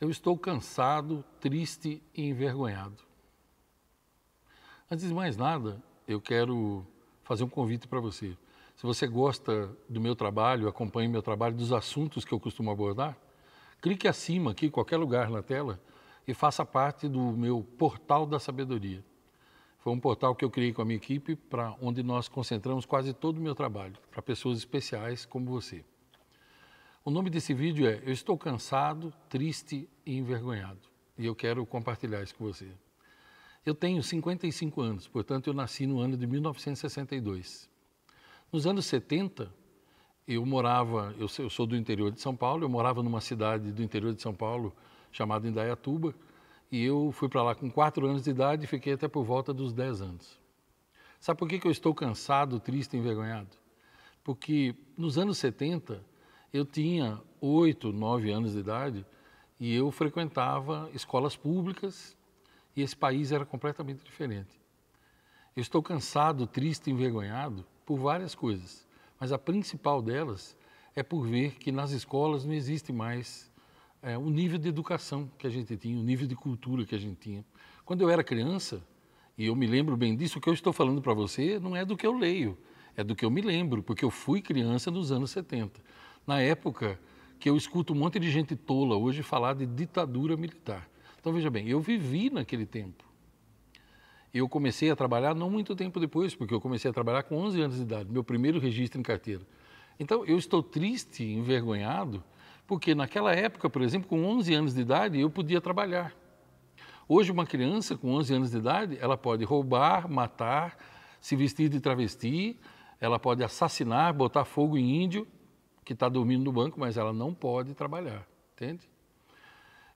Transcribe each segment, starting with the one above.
Eu estou cansado, triste e envergonhado. Antes de mais nada, eu quero fazer um convite para você. Se você gosta do meu trabalho, acompanha o meu trabalho, dos assuntos que eu costumo abordar, clique acima aqui, qualquer lugar na tela, e faça parte do meu portal da sabedoria. Foi um portal que eu criei com a minha equipe, para onde nós concentramos quase todo o meu trabalho, para pessoas especiais como você. O nome desse vídeo é Eu Estou Cansado, Triste e Envergonhado. E eu quero compartilhar isso com você. Eu tenho 55 anos, portanto, eu nasci no ano de 1962. Nos anos 70, eu morava, eu sou do interior de São Paulo, eu morava numa cidade do interior de São Paulo chamada Indaiatuba, e eu fui para lá com 4 anos de idade e fiquei até por volta dos 10 anos. Sabe por que, que eu estou cansado, triste e envergonhado? Porque nos anos 70, eu tinha oito, nove anos de idade e eu frequentava escolas públicas e esse país era completamente diferente. Eu estou cansado, triste, envergonhado por várias coisas, mas a principal delas é por ver que nas escolas não existe mais é, o nível de educação que a gente tinha, o nível de cultura que a gente tinha. Quando eu era criança, e eu me lembro bem disso, o que eu estou falando para você não é do que eu leio, é do que eu me lembro, porque eu fui criança nos anos 70 na época que eu escuto um monte de gente tola hoje falar de ditadura militar. Então veja bem, eu vivi naquele tempo. Eu comecei a trabalhar não muito tempo depois, porque eu comecei a trabalhar com 11 anos de idade, meu primeiro registro em carteira. Então eu estou triste, envergonhado, porque naquela época, por exemplo, com 11 anos de idade, eu podia trabalhar. Hoje, uma criança com 11 anos de idade, ela pode roubar, matar, se vestir de travesti, ela pode assassinar, botar fogo em índio que está dormindo no banco, mas ela não pode trabalhar, entende?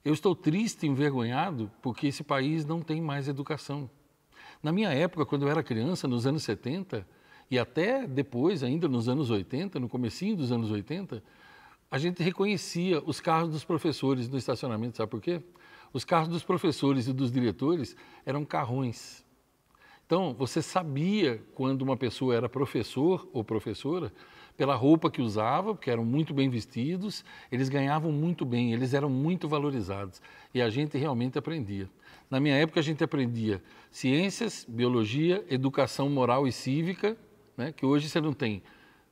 Eu estou triste, envergonhado, porque esse país não tem mais educação. Na minha época, quando eu era criança, nos anos 70 e até depois, ainda nos anos 80, no comecinho dos anos 80, a gente reconhecia os carros dos professores no estacionamento, sabe por quê? Os carros dos professores e dos diretores eram carrões. Então, você sabia quando uma pessoa era professor ou professora pela roupa que usava, porque eram muito bem vestidos, eles ganhavam muito bem, eles eram muito valorizados. E a gente realmente aprendia. Na minha época, a gente aprendia ciências, biologia, educação moral e cívica, né? que hoje você não tem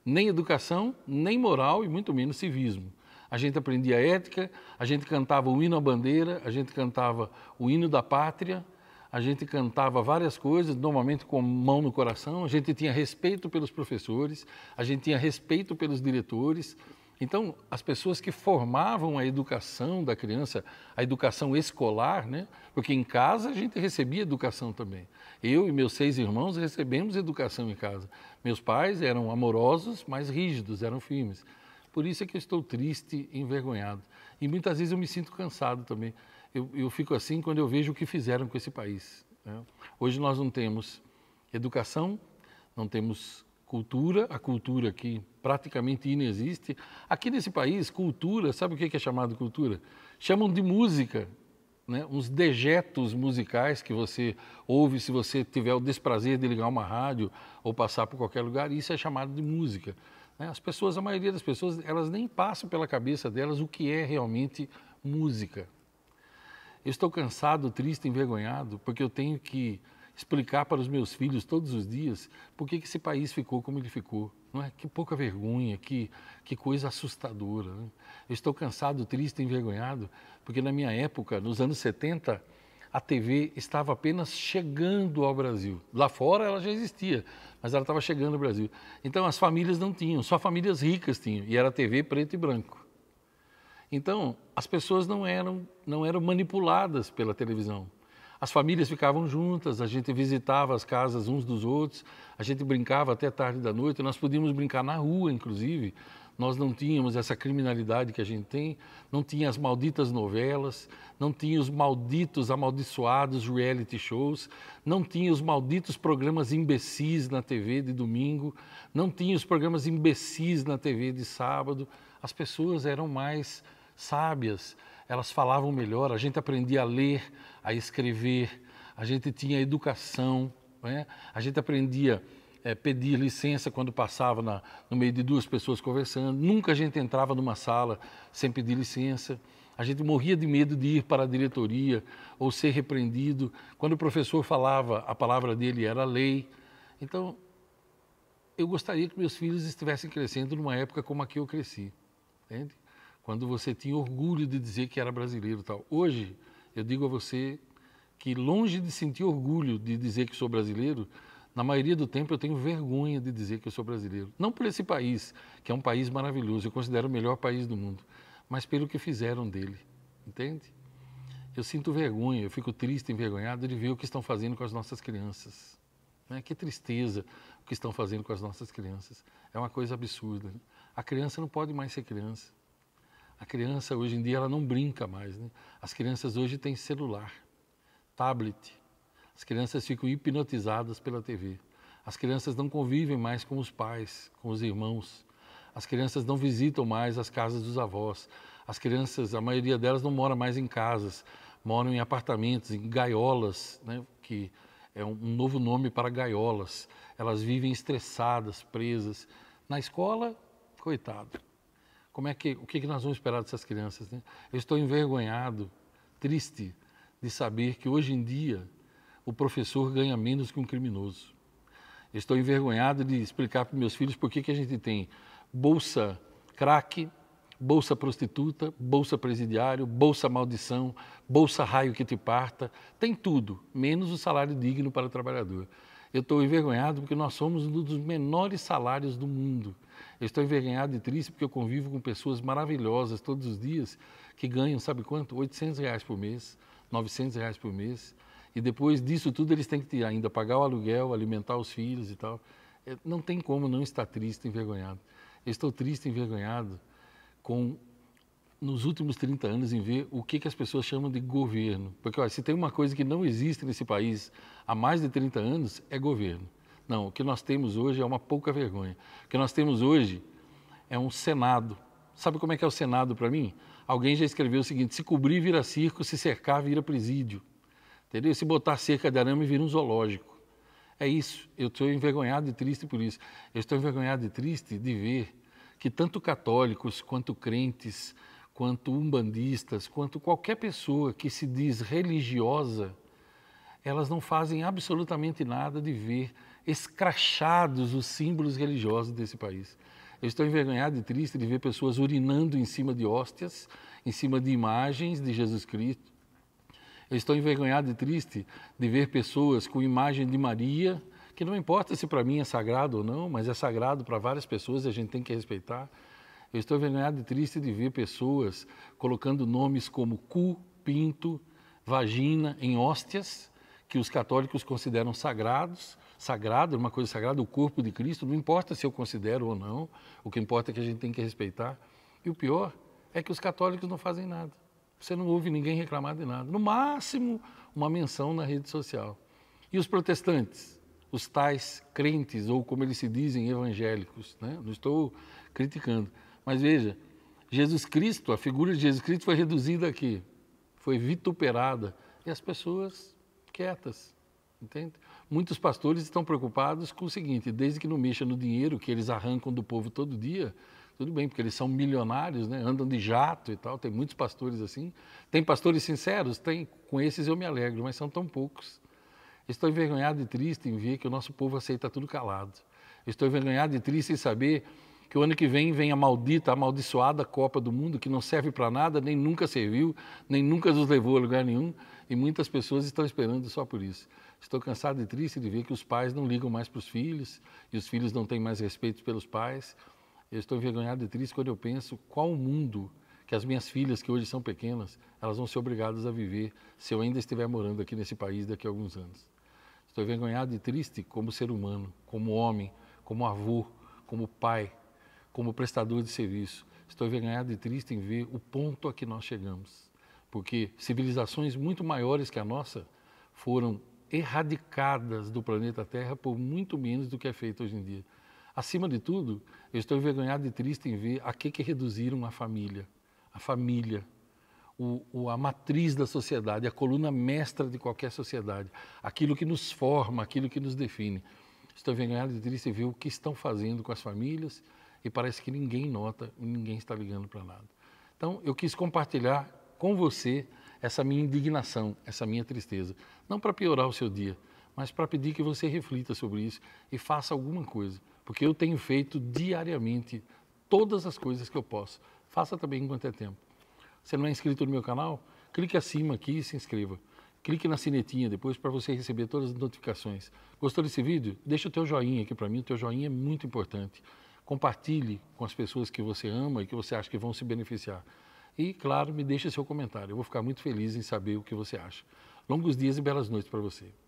nem educação, nem moral e muito menos civismo. A gente aprendia ética, a gente cantava o hino à bandeira, a gente cantava o hino da pátria a gente cantava várias coisas, normalmente com mão no coração, a gente tinha respeito pelos professores, a gente tinha respeito pelos diretores. Então, as pessoas que formavam a educação da criança, a educação escolar, né? porque em casa a gente recebia educação também. Eu e meus seis irmãos recebemos educação em casa. Meus pais eram amorosos, mas rígidos, eram firmes. Por isso é que eu estou triste e envergonhado. E muitas vezes eu me sinto cansado também eu, eu fico assim quando eu vejo o que fizeram com esse país. Né? Hoje nós não temos educação, não temos cultura, a cultura aqui praticamente inexiste. Aqui nesse país, cultura, sabe o que é chamado cultura? Chamam de música, né? uns dejetos musicais que você ouve se você tiver o desprazer de ligar uma rádio ou passar por qualquer lugar, isso é chamado de música. Né? As pessoas, a maioria das pessoas, elas nem passam pela cabeça delas o que é realmente música. Eu estou cansado, triste, envergonhado, porque eu tenho que explicar para os meus filhos todos os dias por que, que esse país ficou como ele ficou. Não é? Que pouca vergonha, que, que coisa assustadora. Né? Eu estou cansado, triste, envergonhado, porque na minha época, nos anos 70, a TV estava apenas chegando ao Brasil. Lá fora ela já existia, mas ela estava chegando ao Brasil. Então as famílias não tinham, só famílias ricas tinham, e era TV preto e branco. Então, as pessoas não eram, não eram manipuladas pela televisão. As famílias ficavam juntas, a gente visitava as casas uns dos outros, a gente brincava até tarde da noite, nós podíamos brincar na rua, inclusive. Nós não tínhamos essa criminalidade que a gente tem, não tinha as malditas novelas, não tinha os malditos, amaldiçoados reality shows, não tinha os malditos programas imbecis na TV de domingo, não tinha os programas imbecis na TV de sábado. As pessoas eram mais sábias, elas falavam melhor, a gente aprendia a ler, a escrever, a gente tinha educação, né? a gente aprendia é, pedir licença quando passava na, no meio de duas pessoas conversando. Nunca a gente entrava numa sala sem pedir licença. A gente morria de medo de ir para a diretoria ou ser repreendido. Quando o professor falava, a palavra dele era lei. Então, eu gostaria que meus filhos estivessem crescendo numa época como a que eu cresci. Entende? quando você tinha orgulho de dizer que era brasileiro tal. Hoje, eu digo a você que longe de sentir orgulho de dizer que sou brasileiro, na maioria do tempo eu tenho vergonha de dizer que eu sou brasileiro. Não por esse país, que é um país maravilhoso, eu considero o melhor país do mundo, mas pelo que fizeram dele, entende? Eu sinto vergonha, eu fico triste, envergonhado de ver o que estão fazendo com as nossas crianças. Né? Que tristeza o que estão fazendo com as nossas crianças. É uma coisa absurda. Né? A criança não pode mais ser criança. A criança hoje em dia ela não brinca mais. Né? As crianças hoje têm celular, tablet. As crianças ficam hipnotizadas pela TV. As crianças não convivem mais com os pais, com os irmãos. As crianças não visitam mais as casas dos avós. As crianças, a maioria delas não mora mais em casas, moram em apartamentos, em gaiolas, né? que é um novo nome para gaiolas. Elas vivem estressadas, presas. Na escola, coitado, como é que, o que, que nós vamos esperar dessas crianças? Né? Eu estou envergonhado, triste de saber que hoje em dia o professor ganha menos que um criminoso. Eu estou envergonhado de explicar para meus filhos por que, que a gente tem bolsa craque, bolsa prostituta, bolsa presidiário, bolsa maldição, bolsa raio que te parta, tem tudo, menos o salário digno para o trabalhador. Eu estou envergonhado porque nós somos um dos menores salários do mundo. Eu estou envergonhado e triste porque eu convivo com pessoas maravilhosas todos os dias que ganham, sabe quanto? 800 reais por mês, 900 reais por mês. E depois disso tudo eles têm que ainda pagar o aluguel, alimentar os filhos e tal. É, não tem como não estar triste, envergonhado. Eu estou triste, envergonhado com nos últimos 30 anos em ver o que, que as pessoas chamam de governo. Porque olha, se tem uma coisa que não existe nesse país há mais de 30 anos, é governo. Não, o que nós temos hoje é uma pouca vergonha. O que nós temos hoje é um Senado. Sabe como é que é o Senado para mim? Alguém já escreveu o seguinte: se cobrir vira circo, se cercar vira presídio. Entendeu? Se botar cerca de arame vira um zoológico. É isso. Eu estou envergonhado e triste por isso. Eu estou envergonhado e triste de ver que tanto católicos quanto crentes quanto umbandistas, quanto qualquer pessoa que se diz religiosa, elas não fazem absolutamente nada de ver escrachados os símbolos religiosos desse país. Eu estou envergonhado e triste de ver pessoas urinando em cima de hóstias, em cima de imagens de Jesus Cristo. Eu estou envergonhado e triste de ver pessoas com imagem de Maria, que não importa se para mim é sagrado ou não, mas é sagrado para várias pessoas e a gente tem que respeitar. Eu estou envergonhado e triste de ver pessoas colocando nomes como cu, pinto, vagina em hóstias, que os católicos consideram sagrados, sagrado, uma coisa sagrada, o corpo de Cristo, não importa se eu considero ou não, o que importa é que a gente tem que respeitar. E o pior é que os católicos não fazem nada. Você não ouve ninguém reclamar de nada. No máximo, uma menção na rede social. E os protestantes? Os tais crentes, ou como eles se dizem, evangélicos. Né? Não estou criticando. Mas veja, Jesus Cristo, a figura de Jesus Cristo foi reduzida aqui, foi vituperada e as pessoas quietas, entende? Muitos pastores estão preocupados com o seguinte: desde que não mexa no dinheiro que eles arrancam do povo todo dia, tudo bem, porque eles são milionários, né? andam de jato e tal. Tem muitos pastores assim. Tem pastores sinceros? Tem. Com esses eu me alegro, mas são tão poucos. Estou envergonhado e triste em ver que o nosso povo aceita tudo calado. Estou envergonhado e triste em saber que o ano que vem vem a maldita, amaldiçoada Copa do Mundo, que não serve para nada, nem nunca serviu, nem nunca nos levou a lugar nenhum, e muitas pessoas estão esperando só por isso. Estou cansado e triste de ver que os pais não ligam mais para os filhos, e os filhos não têm mais respeito pelos pais. Eu estou envergonhado e triste quando eu penso qual o mundo que as minhas filhas, que hoje são pequenas, elas vão ser obrigadas a viver se eu ainda estiver morando aqui nesse país daqui a alguns anos. Estou envergonhado e triste como ser humano, como homem, como avô, como pai, como prestador de serviço. Estou envergonhado e triste em ver o ponto a que nós chegamos, porque civilizações muito maiores que a nossa foram erradicadas do planeta Terra por muito menos do que é feito hoje em dia. Acima de tudo, eu estou envergonhado e triste em ver a que, que reduziram a família, a família, o, o, a matriz da sociedade, a coluna mestra de qualquer sociedade, aquilo que nos forma, aquilo que nos define. Estou envergonhado e triste em ver o que estão fazendo com as famílias, e parece que ninguém nota e ninguém está ligando para nada. Então, eu quis compartilhar com você essa minha indignação, essa minha tristeza. Não para piorar o seu dia, mas para pedir que você reflita sobre isso e faça alguma coisa. Porque eu tenho feito diariamente todas as coisas que eu posso. Faça também enquanto é tempo. Você não é inscrito no meu canal? Clique acima aqui e se inscreva. Clique na sinetinha depois para você receber todas as notificações. Gostou desse vídeo? Deixa o teu joinha aqui para mim, o teu joinha é muito importante compartilhe com as pessoas que você ama e que você acha que vão se beneficiar. E, claro, me deixe seu comentário. Eu vou ficar muito feliz em saber o que você acha. Longos dias e belas noites para você.